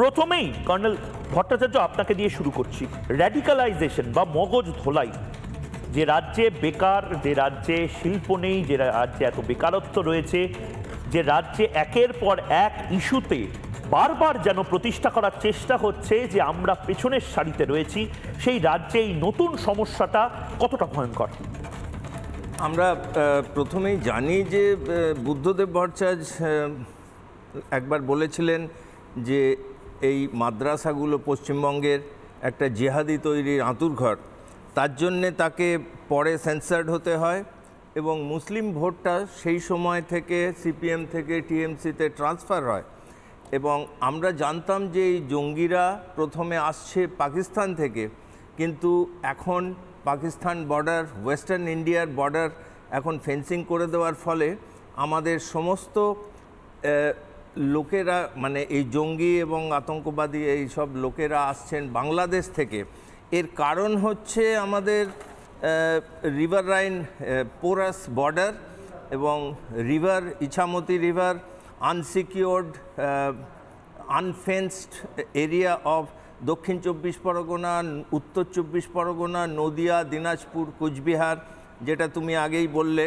প্রথমেই কর্নেল ভট্টাচার্য আপনাকে দিয়ে শুরু করছি র্যাডিকালাইজেশন বা মগজ ধোলাই যে রাজ্যে বেকার যে রাজ্যে শিল্প নেই যে রাজ্যে এত বেকারত্ব রয়েছে যে রাজ্যে একের পর এক ইস্যুতে বারবার যেন প্রতিষ্ঠা করার চেষ্টা হচ্ছে যে আমরা পেছনের সারিতে রয়েছি সেই রাজ্যে এই নতুন সমস্যাটা কতটা ভয়ঙ্কর আমরা প্রথমেই জানি যে বুদ্ধদেব ভট্টাচার্য একবার বলেছিলেন যে এই মাদ্রাসাগুলো পশ্চিমবঙ্গের একটা জেহাদি তৈরির আঁতুরঘর তার জন্যে তাকে পরে সেন্সার্ড হতে হয় এবং মুসলিম ভোটটা সেই সময় থেকে সিপিএম থেকে টিএমসিতে ট্রান্সফার হয় এবং আমরা জানতাম যে এই জঙ্গিরা প্রথমে আসছে পাকিস্তান থেকে কিন্তু এখন পাকিস্তান বর্ডার ওয়েস্টার্ন ইন্ডিয়ার বর্ডার এখন ফেন্সিং করে দেওয়ার ফলে আমাদের সমস্ত লোকেরা মানে এই জঙ্গি এবং আতঙ্কবাদী এই সব লোকেরা আসছেন বাংলাদেশ থেকে এর কারণ হচ্ছে আমাদের রিভার রাইন পোরাস বর্ডার এবং river Ichamati river unsecured unfenced area of Dakshin Chabbish Pargana উত্তর চব্বিশ পরগনা নদিয়া দিনাজপুর কুচবিহার যেটা তুমি আগেই বললে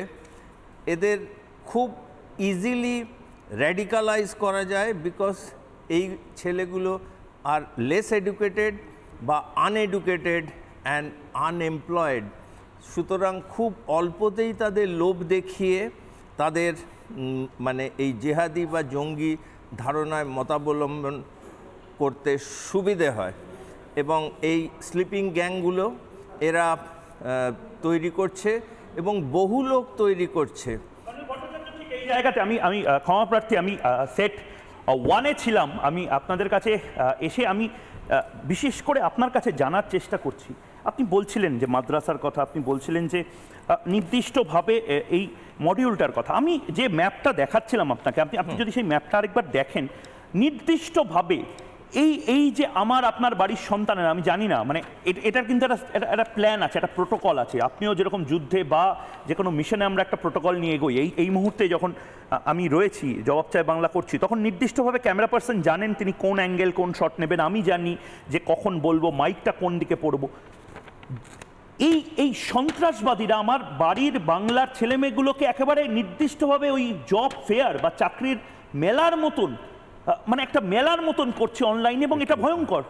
এদের খুব ইজিলি র্যাডিকালাইজ করা যায় বিকজ এই ছেলেগুলো আর লেস এডুকেটেড বা আনএডুকেটেড অ্যান্ড আনএমপ্লয়েড সুতরাং খুব অল্পতেই তাদের লোভ দেখিয়ে তাদের মানে এই জেহাদি বা জঙ্গি ধারণায় মতাবলম্বন করতে সুবিধে হয় এবং এই স্লিপিং গ্যাংগুলো এরা তৈরি করছে এবং বহু লোক তৈরি করছে এই জায়গাতে আমি আমি ক্ষমা প্রার্থী আমি সেট ওয়ানে ছিলাম আমি আপনাদের কাছে এসে আমি বিশেষ করে আপনার কাছে জানার চেষ্টা করছি আপনি বলছিলেন যে মাদ্রাসার কথা আপনি বলছিলেন যে নির্দিষ্টভাবে এই মডিউলটার কথা আমি যে ম্যাপটা দেখাচ্ছিলাম আপনাকে আপনি আপনি যদি সেই ম্যাপটা আরেকবার দেখেন নির্দিষ্টভাবে এই এই যে আমার আপনার বাড়ির সন্তানের আমি জানি না মানে এটার কিন্তু একটা একটা প্ল্যান আছে একটা প্রোটোকল আছে আপনিও যেরকম যুদ্ধে বা যে কোনো মিশনে আমরা একটা প্রোটোকল নিয়ে এগোই এই এই মুহূর্তে যখন আমি রয়েছি জবাব চায় বাংলা করছি তখন নির্দিষ্টভাবে ক্যামেরা পার্সন জানেন তিনি কোন অ্যাঙ্গেল কোন শট নেবেন আমি জানি যে কখন বলবো মাইকটা কোন দিকে পড়বো এই এই সন্ত্রাসবাদীরা আমার বাড়ির বাংলার ছেলেমেয়েগুলোকে একেবারে নির্দিষ্টভাবে ওই জব ফেয়ার বা চাকরির মেলার মতন মানে একটা মেলার মতন করছে অনলাইনে এবং এটা ভয়ঙ্কর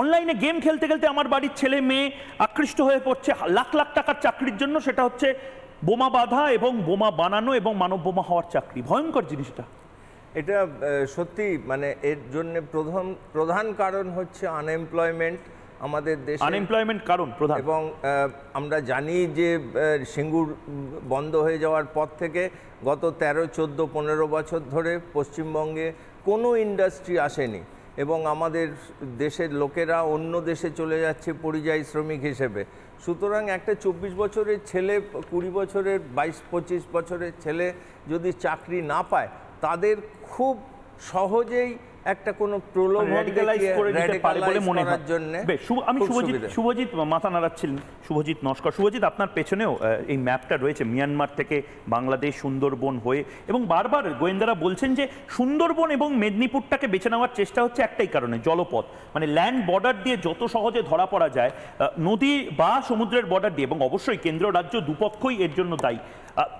অনলাইনে গেম খেলতে খেলতে আমার বাড়ির ছেলে মেয়ে আকৃষ্ট হয়ে পড়ছে লাখ লাখ টাকার চাকরির জন্য সেটা হচ্ছে বোমা বাঁধা এবং বোমা বানানো এবং মানব বোমা হওয়ার চাকরি ভয়ঙ্কর জিনিসটা এটা সত্যি মানে এর জন্য প্রধান প্রধান কারণ হচ্ছে আনএমপ্লয়মেন্ট আমাদের দেশে আনএমপ্লয়মেন্ট কারণ প্রধান এবং আমরা জানি যে সিঙ্গুর বন্ধ হয়ে যাওয়ার পর থেকে গত ১৩ চোদ্দো পনেরো বছর ধরে পশ্চিমবঙ্গে কোনো ইন্ডাস্ট্রি আসেনি এবং আমাদের দেশের লোকেরা অন্য দেশে চলে যাচ্ছে পরিযায়ী শ্রমিক হিসেবে সুতরাং একটা চব্বিশ বছরের ছেলে কুড়ি বছরের বাইশ পঁচিশ বছরের ছেলে যদি চাকরি না পায় তাদের খুব সহজেই একটা কোনো প্রলোভন মানে করে দিতে পারে বলে মনে আমি শুভজিৎ শুভজিৎ মাথা নাড়াচ্ছিলেন শুভজিৎ নস্কর শুভজিৎ আপনার পেছনেও এই ম্যাপটা রয়েছে মিয়ানমার থেকে বাংলাদেশ সুন্দরবন হয়ে এবং বারবার গোয়েন্দারা বলছেন যে সুন্দরবন এবং মেদিনীপুরটাকে বেছে নেওয়ার চেষ্টা হচ্ছে একটাই কারণে জলপথ মানে ল্যান্ড বর্ডার দিয়ে যত সহজে ধরা পড়া যায় নদী বা সমুদ্রের বর্ডার দিয়ে এবং অবশ্যই কেন্দ্র রাজ্য দুপক্ষই এর জন্য দায়ী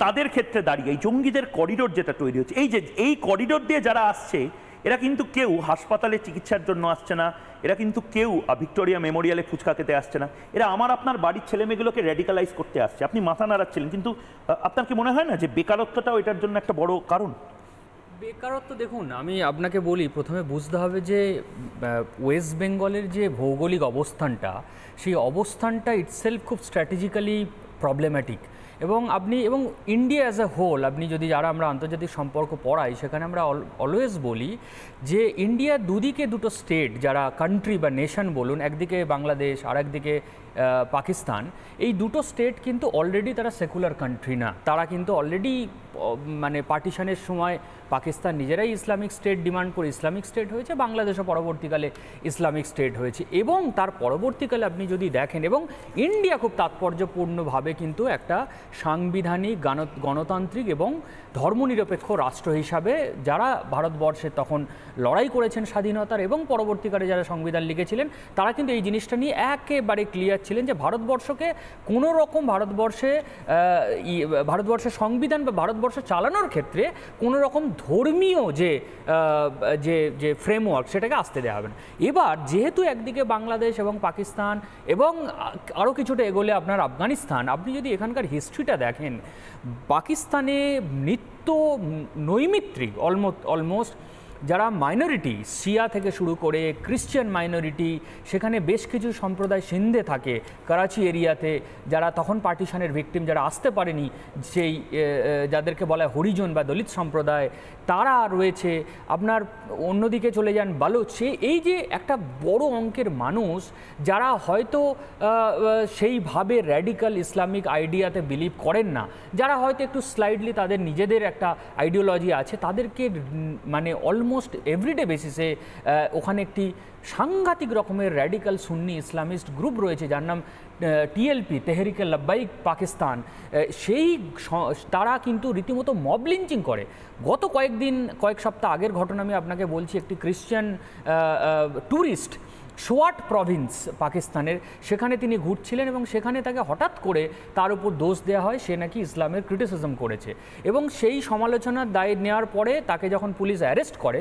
তাদের ক্ষেত্রে দাঁড়িয়ে এই জঙ্গিদের করিডোর যেটা তৈরি হচ্ছে এই যে এই করিডোর দিয়ে যারা আসছে এরা কিন্তু কেউ হাসপাতালে চিকিৎসার জন্য আসছে না এরা কিন্তু কেউ ভিক্টোরিয়া মেমোরিয়ালে ফুচকা খেতে আসছে না এরা আমার আপনার বাড়ির ছেলেমেয়েগুলোকে রেডিকালাইজ করতে আসছে আপনি মাথা নাড়াচ্ছিলেন কিন্তু আপনার কি মনে হয় না যে বেকারত্বটাও এটার জন্য একটা বড় কারণ বেকারত্ব দেখুন আমি আপনাকে বলি প্রথমে বুঝতে হবে যে ওয়েস্ট বেঙ্গলের যে ভৌগোলিক অবস্থানটা সেই অবস্থানটা ইটসেলফ খুব স্ট্র্যাটেজিক্যালি প্রবলেম্যাটিক এবং আপনি এবং ইন্ডিয়া অ্যাজ এ হোল আপনি যদি যারা আমরা আন্তর্জাতিক সম্পর্ক পড়াই সেখানে আমরা অলওয়েজ বলি যে ইন্ডিয়া দুদিকে দুটো স্টেট যারা কান্ট্রি বা নেশন বলুন একদিকে বাংলাদেশ আর একদিকে পাকিস্তান এই দুটো স্টেট কিন্তু অলরেডি তারা সেকুলার কান্ট্রি না তারা কিন্তু অলরেডি মানে পার্টিশনের সময় পাকিস্তান নিজেরাই ইসলামিক স্টেট ডিমান্ড করে ইসলামিক স্টেট হয়েছে বাংলাদেশও পরবর্তীকালে ইসলামিক স্টেট হয়েছে এবং তার পরবর্তীকালে আপনি যদি দেখেন এবং ইন্ডিয়া খুব তাৎপর্যপূর্ণভাবে কিন্তু একটা সাংবিধানিক গণতান্ত্রিক এবং ধর্মনিরপেক্ষ রাষ্ট্র হিসাবে যারা ভারতবর্ষে তখন লড়াই করেছেন স্বাধীনতার এবং পরবর্তীকালে যারা সংবিধান লিখেছিলেন তারা কিন্তু এই জিনিসটা নিয়ে একেবারে ক্লিয়ার ছিলেন যে ভারতবর্ষকে কোনো রকম ভারতবর্ষে ভারতবর্ষের সংবিধান বা ভারতবর্ষ চালানোর ক্ষেত্রে কোনো রকম ধর্মীয় যে যে যে ফ্রেমওয়ার্ক সেটাকে আসতে দেওয়া হবে না এবার যেহেতু একদিকে বাংলাদেশ এবং পাকিস্তান এবং আরও কিছুটা এগোলে আপনার আফগানিস্তান আপনি যদি এখানকার হিস্ট্রি কিছুটা দেখেন পাকিস্তানে নিত্য নৈমিত্রিক অলমো অলমোস্ট যারা মাইনরিটি শিয়া থেকে শুরু করে ক্রিশ্চিয়ান মাইনরিটি সেখানে বেশ কিছু সম্প্রদায় সিন্ধে থাকে করাচি এরিয়াতে যারা তখন পার্টিশানের ভিকটিম যারা আসতে পারেনি সেই যাদেরকে বলা হয় হরিজন বা দলিত সম্প্রদায় তারা রয়েছে আপনার অন্যদিকে চলে যান সে এই যে একটা বড় অঙ্কের মানুষ যারা হয়তো সেইভাবে র্যাডিক্যাল ইসলামিক আইডিয়াতে বিলিভ করেন না যারা হয়তো একটু স্লাইডলি তাদের নিজেদের একটা আইডিওলজি আছে তাদেরকে মানে অলমোস্ট অলমোস্ট এভরিডে বেসিসে ওখানে একটি সাংঘাতিক রকমের র্যাডিক্যাল সুন্নি ইসলামিস্ট গ্রুপ রয়েছে যার নাম টিএলপি তেহরিকে লব্বাইক পাকিস্তান সেই তারা কিন্তু রীতিমতো মব লিঞ্চিং করে গত কয়েকদিন কয়েক সপ্তাহ আগের ঘটনা আমি আপনাকে বলছি একটি ক্রিশ্চিয়ান ট্যুরিস্ট সোয়াট প্রভিন্স পাকিস্তানের সেখানে তিনি ঘুরছিলেন এবং সেখানে তাকে হঠাৎ করে তার উপর দোষ দেওয়া হয় সে নাকি ইসলামের ক্রিটিসিজম করেছে এবং সেই সমালোচনার দায় নেওয়ার পরে তাকে যখন পুলিশ অ্যারেস্ট করে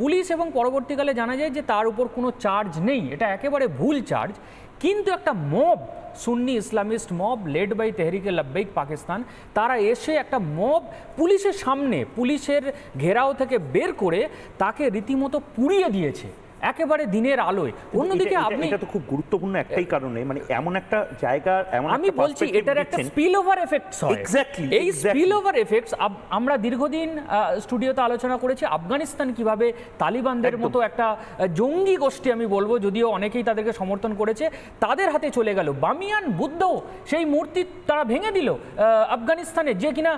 পুলিশ এবং পরবর্তীকালে জানা যায় যে তার উপর কোনো চার্জ নেই এটা একেবারে ভুল চার্জ কিন্তু একটা মব সুন্নি Islamist mob led by Tehreek Labbaik Pakistan তারা এসে একটা মব পুলিশের সামনে পুলিশের ঘেরাও থেকে বের করে তাকে রীতিমতো পুড়িয়ে দিয়েছে একেবারে দিনের আলোয় অন্যদিকে আপনি এটা তো খুব গুরুত্বপূর্ণ একটাই কারণে মানে এমন একটা জায়গা এমন আমি বলছি এটার একটা স্পিল ওভার এফেক্টস হয় এক্স্যাক্টলি এই স্পিল ওভার এফেক্টস আমরা দীর্ঘদিন স্টুডিওতে আলোচনা করেছি আফগানিস্তান কিভাবে তালিবানদের মতো একটা জঙ্গি গোষ্ঠী আমি বলবো যদিও অনেকেই তাদেরকে সমর্থন করেছে তাদের হাতে চলে গেল বামিয়ান বুদ্ধ সেই মূর্তি তারা ভেঙে দিল আফগানিস্তানে যে কিনা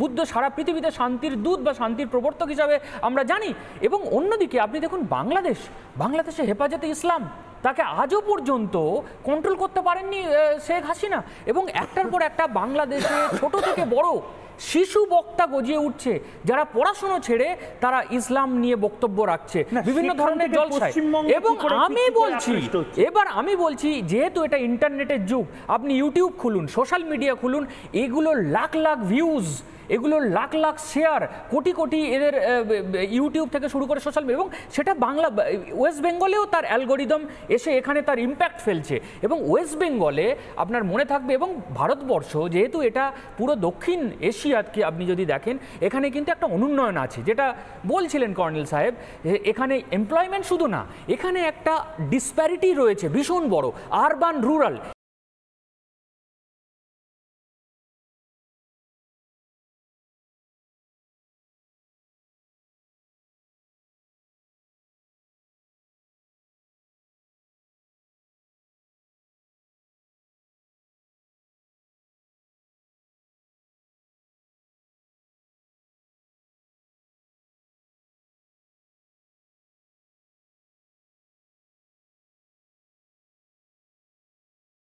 বুদ্ধ সারা পৃথিবীতে শান্তির দূত বা শান্তির প্রবর্তক হিসাবে আমরা জানি এবং অন্যদিকে আপনি দেখুন বাংলাদেশ বাংলাদেশে হেফাজতে ইসলাম তাকে আজও পর্যন্ত কন্ট্রোল করতে পারেননি শেখ হাসিনা এবং একটার পর একটা বাংলাদেশে ছোট থেকে বড় শিশু বক্তা গজিয়ে উঠছে যারা পড়াশুনো ছেড়ে তারা ইসলাম নিয়ে বক্তব্য রাখছে বিভিন্ন ধরনের এবং আমি বলছি এবার আমি বলছি যেহেতু এটা ইন্টারনেটের যুগ আপনি ইউটিউব খুলুন সোশ্যাল মিডিয়া খুলুন এগুলো লাখ লাখ ভিউজ এগুলো লাখ লাখ শেয়ার কোটি কোটি এদের ইউটিউব থেকে শুরু করে সোশ্যাল এবং সেটা বাংলা ওয়েস্ট বেঙ্গলেও তার অ্যালগোরিদম এসে এখানে তার ইম্প্যাক্ট ফেলছে এবং ওয়েস্ট বেঙ্গলে আপনার মনে থাকবে এবং ভারতবর্ষ যেহেতু এটা পুরো দক্ষিণ এশিয়াকে আপনি যদি দেখেন এখানে কিন্তু একটা অনুন্নয়ন আছে যেটা বলছিলেন কর্নেল সাহেব এখানে এমপ্লয়মেন্ট শুধু না এখানে একটা ডিসপ্যারিটি রয়েছে ভীষণ বড় আরবান রুরাল